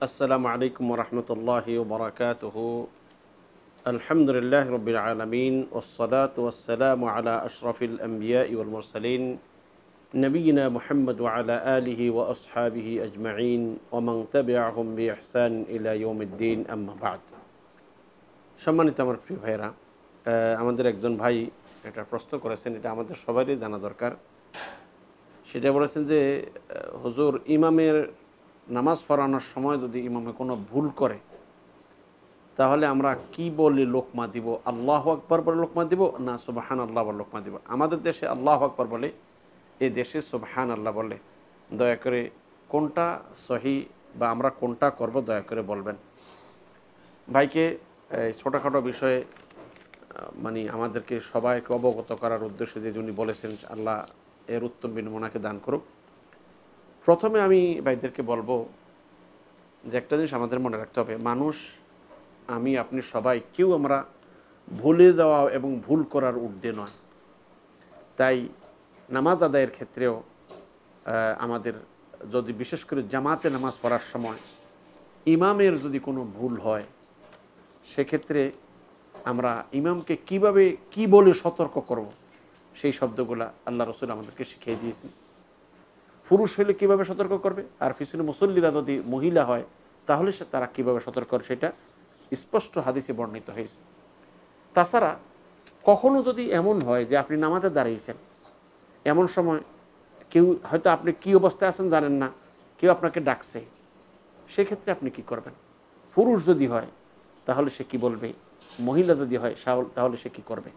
السلام عليكم ورحمة الله وبركاته الحمد لله رب العالمين والصلاة والسلام على أشرف الأنبياء والمرسلين نبينا محمد وعلى آله وأصحابه أجمعين ومن تبعهم بإحسان إلى يوم الدين أما بعد সম্মানিত আমার প্রিয় ভাইরা আমাদের একজন ভাই একটা প্রশ্ন করেছেন এটা আমাদের সবারই জানা দরকার সেটা বলেছেন যে হুজুর ইমামের নামাজ পড়ানোর সময় যদি ইমামে কোনো ভুল করে তাহলে আমরা কি বলে লোকমা দিব আল্লাহ আকবর বলে লোকমা দিব না সুবাহান আল্লাহ বলে লোকমা দিব আমাদের দেশে আল্লাহ আকবর বলে এ দেশে সুবাহান আল্লাহ বলে দয়া করে কোনটা সহি বা আমরা কোনটা করব দয়া করে বলবেন ভাইকে এই ছোটোখাটো বিষয়ে মানে আমাদেরকে সবাইকে অবগত করার উদ্দেশ্যে যে উনি বলেছেন আল্লাহ এর উত্তম বিনমোনাকে দান করুক প্রথমে আমি ভাইদেরকে বলবো যে একটা জিনিস আমাদের মনে রাখতে হবে মানুষ আমি আপনি সবাই কেউ আমরা ভুলে যাওয়া এবং ভুল করার ঊর্ধ্বে নয় তাই নামাজ আদায়ের ক্ষেত্রেও আমাদের যদি বিশেষ করে জামাতে নামাজ পড়ার সময় ইমামের যদি কোনো ভুল হয় সেক্ষেত্রে আমরা ইমামকে কিভাবে কি বলে সতর্ক করব সেই শব্দগুলো আল্লাহ রসুল আমাদেরকে শিখিয়ে দিয়েছেন পুরুষ হলে কীভাবে সতর্ক করবে আর পিছনে মুসল্লিরা যদি মহিলা হয় তাহলে সে তারা কীভাবে সতর্ক করে সেটা স্পষ্ট হাদিসে বর্ণিত হয়েছে তাছাড়া কখনো যদি এমন হয় যে আপনি নামাতে দাঁড়িয়েছেন এমন সময় কেউ হয়তো আপনি কি অবস্থায় আছেন জানেন না কেউ আপনাকে ডাকছে সেক্ষেত্রে আপনি কি করবেন পুরুষ যদি হয় তাহলে সে কি বলবে মহিলা যদি হয় তাহলে সে কি করবে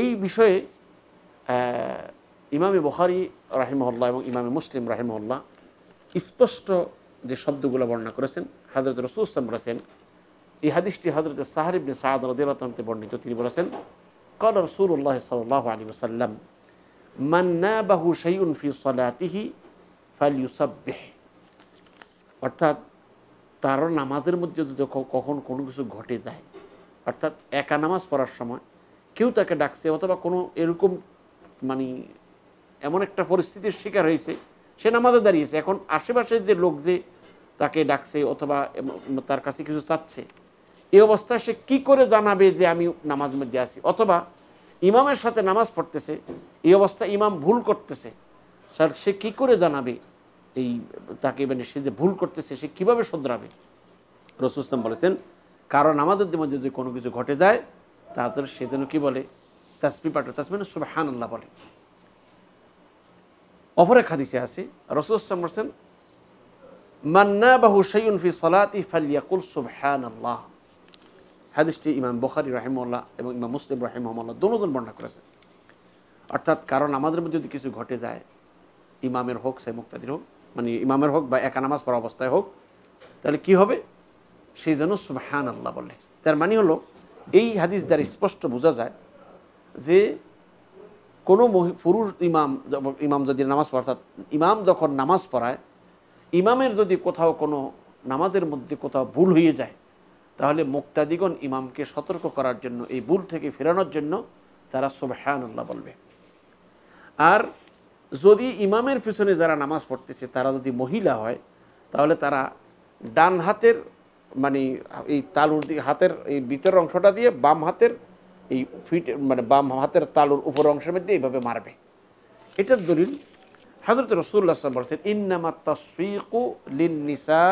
এই বিষয়ে ইমামে বখারি রাহিমহল্লা এবং ইমামে মুসলিম রাহিমহল্লা স্পষ্ট যে শব্দগুলো বর্ণনা করেছেন হাজরত ইসলাম বলেছেন এই হাদিসটি হাজরত সাহারিবিন সাহাদ রাজিউল্লাহতে বর্ণিত তিনি বলেছেন কল রসুল্লাহ সাল্লাহ আলী সাল্লাম বাহু সৈউন ফি সলাতিহি ফালিউসাব্বেহ অর্থাৎ তার নামাজের মধ্যে যদি কখন কোনো কিছু ঘটে যায় অর্থাৎ একা নামাজ পড়ার সময় কেউ তাকে ডাকছে অথবা কোনো এরকম মানে এমন একটা পরিস্থিতির শিকার হয়েছে সে নামাজে দাঁড়িয়েছে এখন আশেপাশের যে লোক যে তাকে ডাকছে অথবা তার কাছে কিছু চাচ্ছে এই অবস্থায় সে কি করে জানাবে যে আমি নামাজ মধ্যে আছি অথবা ইমামের সাথে নামাজ পড়তেছে এই অবস্থা ইমাম ভুল করতেছে স্যার সে কি করে জানাবে এই তাকে মানে সে যে ভুল করতেছে সে কীভাবে শোধরাবে রসুস্তম বলেছেন কারণ আমাদের মধ্যে যদি কোনো কিছু ঘটে যায় তাহলে সে যেন কী বলে তাসমি পাঠে তাসমি মানে সুবাহান আল্লাহ বলে অপর এক হাদিসে আছে রসুলাম বলছেন মান্না বাহু সৈয়ন ফি সলাতি ফালিয়াকুল সুবহান আল্লাহ হাদিসটি ইমাম বখারি রাহিমুল্লাহ এবং ইমাম মুসলিম রাহিমহমল্লাহ দোনোজন বর্ণনা করেছেন অর্থাৎ কারণ আমাদের মধ্যে যদি কিছু ঘটে যায় ইমামের হোক সে মুক্তাদির হোক মানে ইমামের হোক বা একা নামাজ পড়া অবস্থায় হোক তাহলে কি হবে সেই যেন সুবহান আল্লাহ বলে তার মানে হলো এই হাদিস দ্বারা স্পষ্ট বোঝা যায় যে কোনো পুরুষ ইমাম ইমাম যদি নামাজ পড়া ইমাম যখন নামাজ পড়ায় ইমামের যদি কোথাও কোনো নামাজের মধ্যে কোথাও ভুল হয়ে যায় তাহলে মুক্তাদিগণ ইমামকে সতর্ক করার জন্য এই ভুল থেকে ফেরানোর জন্য তারা সোবাহান্লাহ বলবে আর যদি ইমামের পিছনে যারা নামাজ পড়তেছে তারা যদি মহিলা হয় তাহলে তারা ডান হাতের মানে এই তালুর দিকে হাতের এই ভিতরের অংশটা দিয়ে বাম হাতের এই ফিট মানে বাম হাতের তালুর উপর অংশের মধ্যে এইভাবে মারবে এটার দলিল হাজরত রসুল্লাহাম বলছেন ইন্নামা তসফিকু লিন নিসা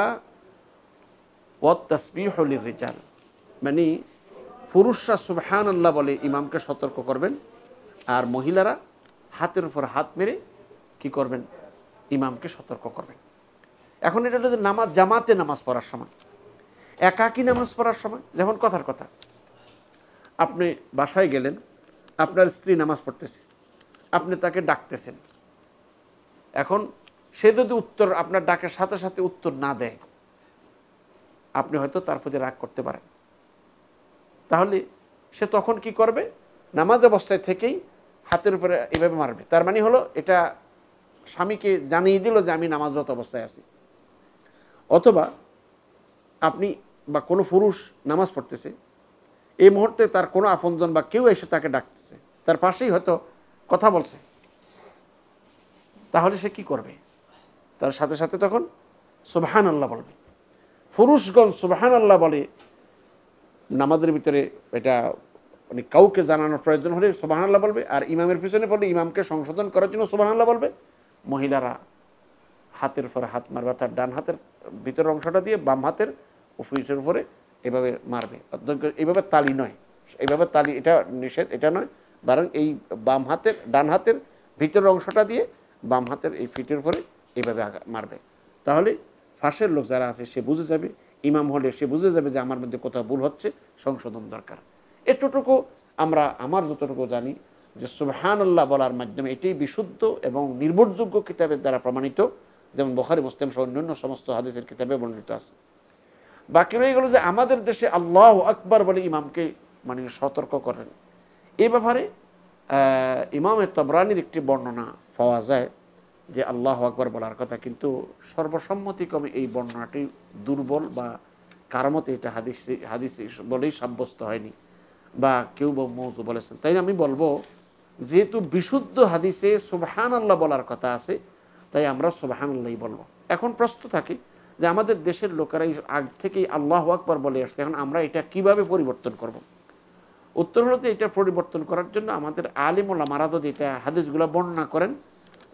ও তসবিহ রিজাল মানে পুরুষরা সুবহান আল্লাহ বলে ইমামকে সতর্ক করবেন আর মহিলারা হাতের উপর হাত মেরে কি করবেন ইমামকে সতর্ক করবেন এখন এটা হলো নামাজ জামাতে নামাজ পড়ার সময় একাকি নামাজ পড়ার সময় যেমন কথার কথা আপনি বাসায় গেলেন আপনার স্ত্রী নামাজ পড়তেছে আপনি তাকে ডাকতেছেন এখন সে যদি উত্তর আপনার ডাকের সাথে সাথে উত্তর না দেয় আপনি হয়তো তার প্রতি রাগ করতে পারেন তাহলে সে তখন কি করবে নামাজ অবস্থায় থেকেই হাতের উপরে এভাবে মারবে তার মানে হলো এটা স্বামীকে জানিয়ে দিল যে আমি নামাজরত অবস্থায় আছি অথবা আপনি বা কোনো পুরুষ নামাজ পড়তেছে এই মুহূর্তে তার কোনো আপনজন বা কেউ এসে তাকে ডাকতেছে তার পাশেই হয়তো কথা বলছে তাহলে সে কি করবে তার সাথে সাথে তখন সুবাহান আল্লাহ বলবে পুরুষগণ সুবাহান আল্লাহ বলে নামাজের ভিতরে এটা মানে কাউকে জানানোর প্রয়োজন হলে সুবাহান আল্লাহ বলবে আর ইমামের পিছনে পড়লে ইমামকে সংশোধন করার জন্য সুবাহান আল্লাহ বলবে মহিলারা হাতের উপরে হাত মারবে অর্থাৎ ডান হাতের ভিতরের অংশটা দিয়ে বাম হাতের অফিসের উপরে এভাবে মারবে এইভাবে তালি নয় এইভাবে তালি এটা নিষেধ এটা নয় বরং এই বাম হাতের ডান হাতের ভিতরের অংশটা দিয়ে বাম হাতের এই ফিটের উপরে এইভাবে মারবে তাহলে ফাঁসের লোক যারা আছে সে বুঝে যাবে ইমাম হলে সে বুঝে যাবে যে আমার মধ্যে কোথাও ভুল হচ্ছে সংশোধন দরকার এতটুকু আমরা আমার যতটুকু জানি যে সুবহানাল্লাহ বলার মাধ্যমে এটি বিশুদ্ধ এবং নির্ভরযোগ্য কিতাবের দ্বারা প্রমাণিত যেমন বখারি মুসলিম সহ অন্যান্য সমস্ত হাদিসের কিতাবে বর্ণিত আছে বাকি রয়ে গেল যে আমাদের দেশে আল্লাহ আকবর বলে ইমামকে মানে সতর্ক করেন এ ব্যাপারে এ তবরানির একটি বর্ণনা পাওয়া যায় যে আল্লাহ আকবর বলার কথা কিন্তু সর্বসম্মতিক্রমে এই বর্ণনাটি দুর্বল বা মতে এটা হাদিস হাদিস বলেই সাব্যস্ত হয়নি বা কেউ বা মৌজু বলেছেন তাই আমি বলবো যেহেতু বিশুদ্ধ হাদিসে সুবহান আল্লাহ বলার কথা আছে তাই আমরা সুবহান আল্লাহ বলবো এখন প্রশ্ন থাকে যে আমাদের দেশের লোকেরা আগ থেকেই আল্লাহ আকবর বলে আসছে এখন আমরা এটা কিভাবে পরিবর্তন করব। উত্তর হলো যে এটা পরিবর্তন করার জন্য আমাদের আলিমুল্লা মারাদ যদি এটা হাদিসগুলো বর্ণনা করেন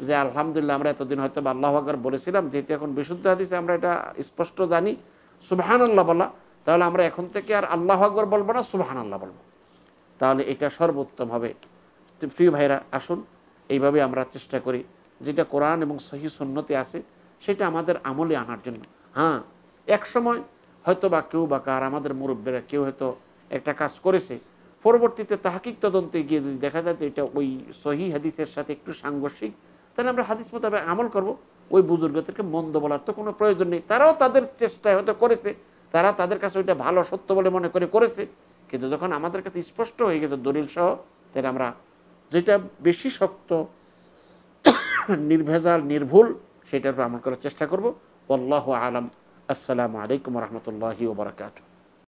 যে আলহামদুলিল্লাহ আমরা এতদিন হয়তো আল্লাহ আকবর বলেছিলাম যেহেতু এখন বিশুদ্ধ হাদিসে আমরা এটা স্পষ্ট জানি সুবাহান আল্লাহ বলা তাহলে আমরা এখন থেকে আর আল্লাহ আকবর বলবো না সুবাহান আল্লাহ বলবো তাহলে এটা সর্বোত্তম হবে প্রিয় ভাইরা আসুন এইভাবে আমরা চেষ্টা করি যেটা কোরআন এবং সহি সন্ন্যতে আছে সেটা আমাদের আমলে আনার জন্য হ্যাঁ এক সময় হয়তো বা কেউ বা কার আমাদের মুরব্বীরা কেউ হয়তো একটা কাজ করেছে পরবর্তীতে তাহাকিক তদন্তে গিয়ে যদি দেখা যায় যে এটা ওই সহি হাদিসের সাথে একটু সাংঘর্ষিক তাহলে আমরা হাদিস মোতাবেক আমল করব ওই বুজুর্গদেরকে মন্দ বলার তো কোনো প্রয়োজন নেই তারাও তাদের চেষ্টায় হয়তো করেছে তারা তাদের কাছে ওইটা ভালো সত্য বলে মনে করে করেছে কিন্তু যখন আমাদের কাছে স্পষ্ট হয়ে গেছে দলিল সহ তাহলে আমরা যেটা বেশি শক্ত নির্ভেজাল নির্ভুল সেটার উপর আমল করার চেষ্টা করব والله أعلم السلام عليكم ورحمة الله وبركاته